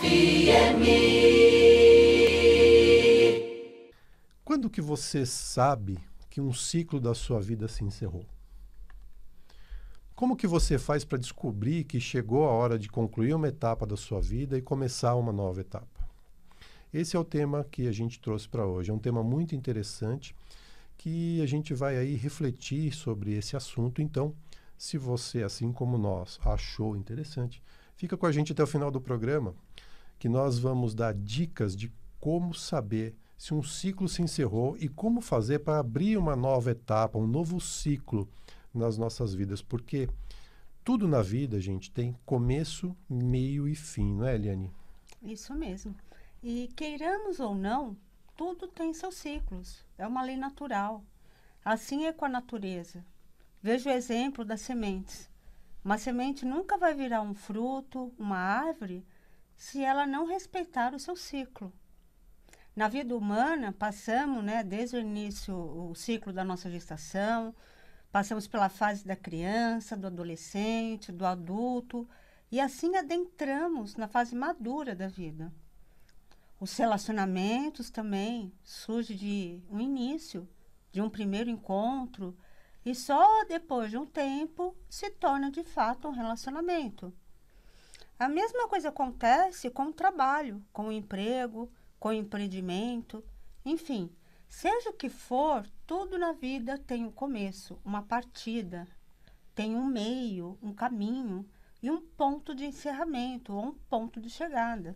FMI. Quando que você sabe que um ciclo da sua vida se encerrou? Como que você faz para descobrir que chegou a hora de concluir uma etapa da sua vida e começar uma nova etapa? Esse é o tema que a gente trouxe para hoje. É um tema muito interessante que a gente vai aí refletir sobre esse assunto. Então, se você, assim como nós, achou interessante, Fica com a gente até o final do programa, que nós vamos dar dicas de como saber se um ciclo se encerrou e como fazer para abrir uma nova etapa, um novo ciclo nas nossas vidas, porque tudo na vida, gente, tem começo, meio e fim, não é, Eliane? Isso mesmo. E queiramos ou não, tudo tem seus ciclos. É uma lei natural. Assim é com a natureza. Veja o exemplo das sementes. Uma semente nunca vai virar um fruto, uma árvore, se ela não respeitar o seu ciclo. Na vida humana, passamos, né, desde o início, o ciclo da nossa gestação, passamos pela fase da criança, do adolescente, do adulto, e assim adentramos na fase madura da vida. Os relacionamentos também surgem de um início, de um primeiro encontro, e só depois de um tempo se torna de fato um relacionamento. A mesma coisa acontece com o trabalho, com o emprego, com o empreendimento, enfim, seja o que for, tudo na vida tem um começo, uma partida, tem um meio, um caminho e um ponto de encerramento ou um ponto de chegada.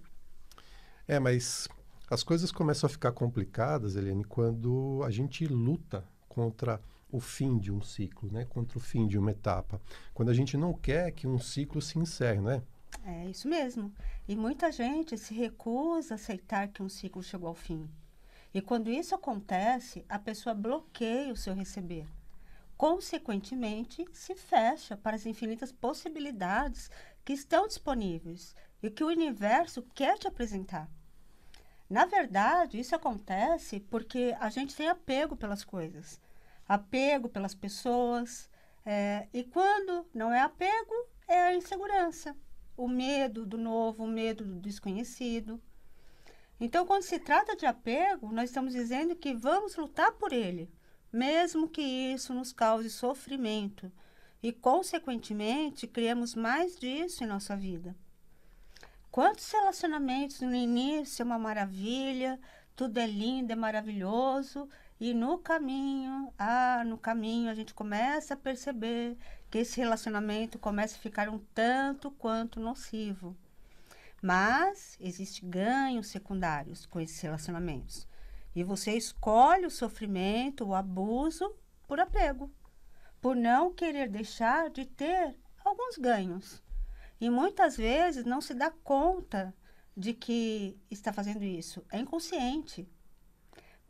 É, mas as coisas começam a ficar complicadas, Helene, quando a gente luta contra o fim de um ciclo, né? contra o fim de uma etapa. Quando a gente não quer que um ciclo se encerre, né? É isso mesmo. E muita gente se recusa a aceitar que um ciclo chegou ao fim. E quando isso acontece, a pessoa bloqueia o seu receber. Consequentemente, se fecha para as infinitas possibilidades que estão disponíveis e que o universo quer te apresentar. Na verdade, isso acontece porque a gente tem apego pelas coisas apego pelas pessoas. É, e quando não é apego, é a insegurança, o medo do novo, o medo do desconhecido. Então, quando se trata de apego, nós estamos dizendo que vamos lutar por ele, mesmo que isso nos cause sofrimento e, consequentemente, criemos mais disso em nossa vida. Quantos relacionamentos no início é uma maravilha, tudo é lindo, é maravilhoso, e no caminho, ah, no caminho a gente começa a perceber que esse relacionamento começa a ficar um tanto quanto nocivo. Mas existe ganhos secundários com esses relacionamentos. E você escolhe o sofrimento, o abuso por apego, por não querer deixar de ter alguns ganhos. E muitas vezes não se dá conta de que está fazendo isso. É inconsciente,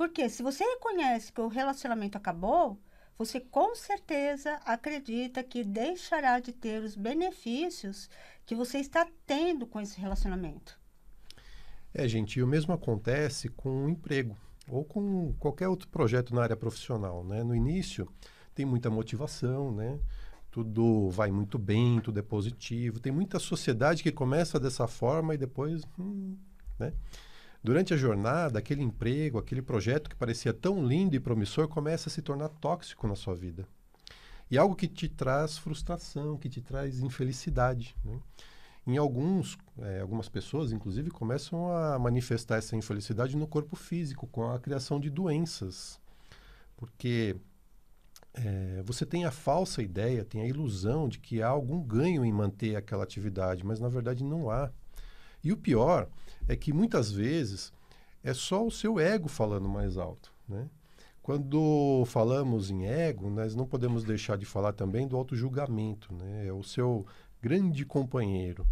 porque se você reconhece que o relacionamento acabou, você com certeza acredita que deixará de ter os benefícios que você está tendo com esse relacionamento. É, gente, e o mesmo acontece com o emprego ou com qualquer outro projeto na área profissional, né? No início tem muita motivação, né? Tudo vai muito bem, tudo é positivo. Tem muita sociedade que começa dessa forma e depois, hum, né? Durante a jornada, aquele emprego, aquele projeto que parecia tão lindo e promissor começa a se tornar tóxico na sua vida. E algo que te traz frustração, que te traz infelicidade. Né? Em alguns, é, algumas pessoas, inclusive, começam a manifestar essa infelicidade no corpo físico, com a criação de doenças. Porque é, você tem a falsa ideia, tem a ilusão de que há algum ganho em manter aquela atividade, mas na verdade não há. E o pior é que muitas vezes é só o seu ego falando mais alto, né? Quando falamos em ego, nós não podemos deixar de falar também do auto-julgamento, né? É o seu grande companheiro.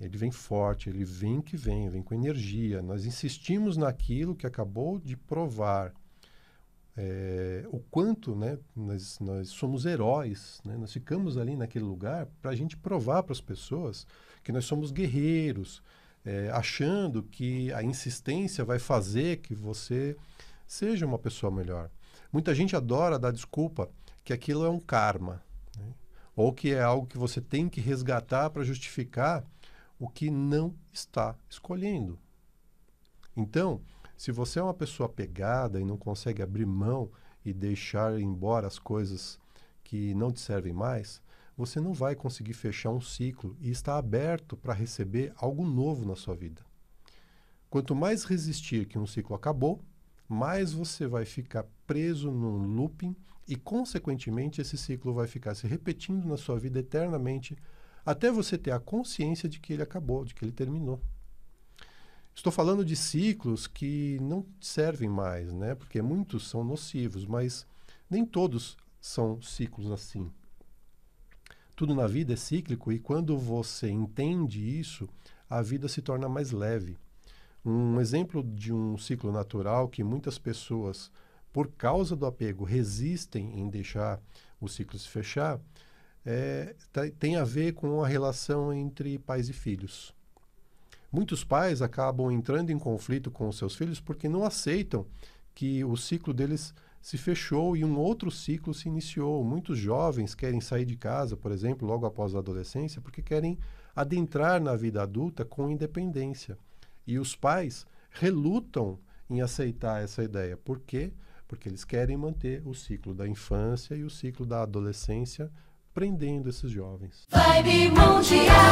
Ele vem forte, ele vem que vem, vem com energia. Nós insistimos naquilo que acabou de provar. É, o quanto né, nós, nós somos heróis, né? nós ficamos ali naquele lugar para a gente provar para as pessoas que nós somos guerreiros, é, achando que a insistência vai fazer que você seja uma pessoa melhor. Muita gente adora dar desculpa que aquilo é um karma, né? ou que é algo que você tem que resgatar para justificar o que não está escolhendo. Então, se você é uma pessoa pegada e não consegue abrir mão e deixar embora as coisas que não te servem mais, você não vai conseguir fechar um ciclo e está aberto para receber algo novo na sua vida. Quanto mais resistir que um ciclo acabou, mais você vai ficar preso num looping e, consequentemente, esse ciclo vai ficar se repetindo na sua vida eternamente até você ter a consciência de que ele acabou, de que ele terminou. Estou falando de ciclos que não servem mais, né? Porque muitos são nocivos, mas nem todos são ciclos assim. Tudo na vida é cíclico e quando você entende isso, a vida se torna mais leve. Um exemplo de um ciclo natural que muitas pessoas, por causa do apego, resistem em deixar o ciclo se fechar, é, tá, tem a ver com a relação entre pais e filhos. Muitos pais acabam entrando em conflito com os seus filhos porque não aceitam que o ciclo deles se fechou e um outro ciclo se iniciou. Muitos jovens querem sair de casa, por exemplo, logo após a adolescência, porque querem adentrar na vida adulta com independência. E os pais relutam em aceitar essa ideia. Por quê? Porque eles querem manter o ciclo da infância e o ciclo da adolescência prendendo esses jovens. Vibe Mundial